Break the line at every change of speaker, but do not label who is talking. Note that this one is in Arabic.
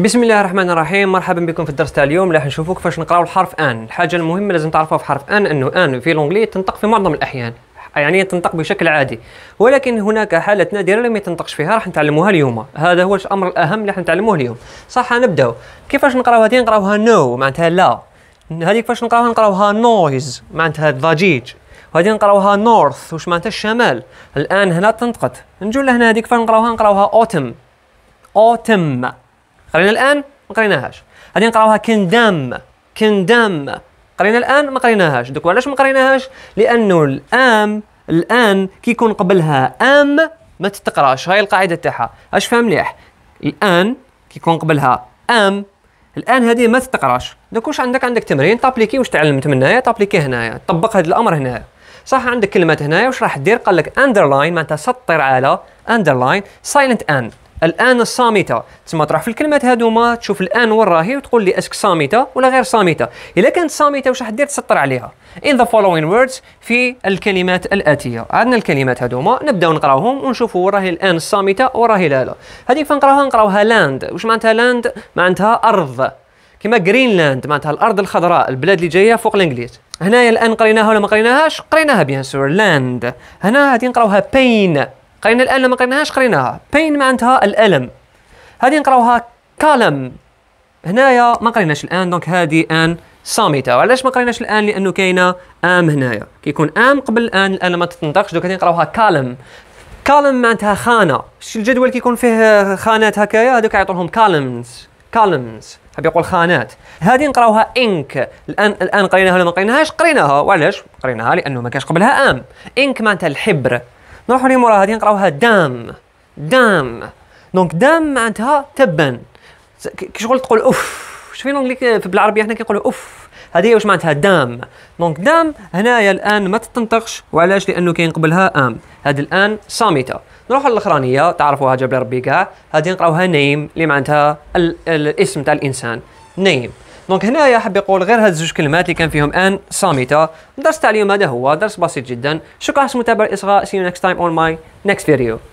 بسم الله الرحمن الرحيم مرحبا بكم في الدرس تاع اليوم راح نشوفوا كيفاش نقراو الحرف ان الحاجه المهمه لازم تعرفوها في حرف ان انه ان في لونجلي تنطق في معظم الاحيان يعني تنطق بشكل عادي ولكن هناك حالة نادرة لم يتنطقش فيها راح نتعلموها اليوم هذا هو الأمر الأهم اللي راح نتعلموه اليوم صح نبداو كيفاش نقراو هذه نقراوها نو معناتها لا هذه كيفاش نقراوها نقراوها نويز معناتها ضجيج وهذه نقراوها نورث واش معناتها الشمال الآن هنا تنطقت نجو لهنا هذيك فنقراوها نقراوها نقراوها أوتم أوتم قرينا الان ما قريناهاش غادي نقراوها كندام كندام قرينا الان ما قريناهاش دوك علاش ما قريناهاش لانه الام الان كيكون قبلها ام ما تتقراش هاي القاعده تاعها اش فهم مليح الان كيكون قبلها ام الان هذه ما تتقراش دوك واش عندك عندك تمرين تابليكي واش تعلمت من هنايا تابليكي هنايا طبق هذا الامر هنايا صح عندك كلمات هنايا واش راح دير قال لك اندرلاين معناتها سطر على اندرلاين سايلنت ان الان الصامته تسمى تروح في الكلمات هذوما تشوف الان وين راهي وتقول لي اسك صامته ولا غير صامته الا كانت صامته واش راح دير تسطر عليها in the following words في الكلمات الاتيه عندنا الكلمات هذوما نبداو نقراوهم ونشوفوا وين راهي الان الصامته وين راهي لا لا هذيك فنقراوها نقراوها لاند واش معناتها لاند معناتها ارض كما جرينلاند معناتها الارض الخضراء البلاد اللي جايه فوق الانجليز هنايا الان قريناها ولا ما قريناهاش قريناها بيان سور لاند هنا غادي نقراوها بين قرينا الآن ما قريناهاش قريناها بين معناتها الألم هذه نقراوها كالم هنايا ما قريناش الآن دونك هذه آن صامتة وعلاش ما قريناش الآن لأنه كاينة آم هنايا كيكون آم قبل الآن الآن ما تتنطقش دونك نقراوها كالم كالم معناتها خانة شتي الجدول كيكون فيه خانات هكايا هذوك لهم كالمز كالمز حاب يقول خانات هذه نقراوها انك الان الان قريناها ولا ما قريناهاش قريناها وعلاش قريناها لانه ما كانش قبلها ام انك معناتها الحبر نروحوا لمورا هذه نقراوها دام دام دونك دام معناتها تبا كي شغل تقول اوف شوفي لونجلي في بالعربيه حنا كنقولوا اوف هذه واش معناتها دام دونك دام هنايا الان ما تتنطقش وعلاش لانه كاين قبلها ام هذه الان صامته نروحوا للاخرانيه تعرفوها جاب ربي كاع هذه نقراوها نيم اللي معناتها الاسم تاع الانسان نيم دونك هنايا حاب يقول غير هاد زوج كلمات اللي كان فيهم ان صامته الدرس تاع اليوم هذا هو درس بسيط جدا شكرا على المتابعه الاصغاء سي يو نيكست تايم اون ماي نيكست فيديو